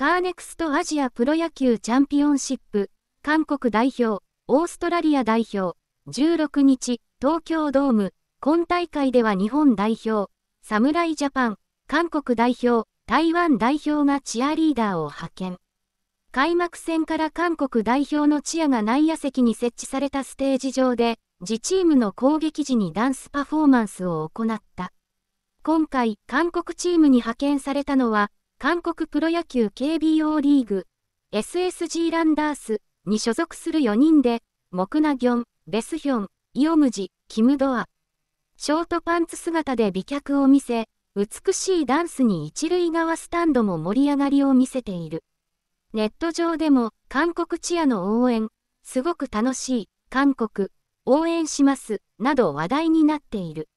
カーネクストアジアプロ野球チャンピオンシップ、韓国代表、オーストラリア代表、16日、東京ドーム、今大会では日本代表、侍ジャパン、韓国代表、台湾代表がチアリーダーを派遣。開幕戦から韓国代表のチアが内野席に設置されたステージ上で、自チームの攻撃時にダンスパフォーマンスを行った。今回、韓国チームに派遣されたのは、韓国プロ野球 KBO リーグ SSG ランダースに所属する4人で、モクナギョン、ベスヒョン、イオムジ、キムドア。ショートパンツ姿で美脚を見せ、美しいダンスに一塁側スタンドも盛り上がりを見せている。ネット上でも、韓国チアの応援、すごく楽しい、韓国、応援します、など話題になっている。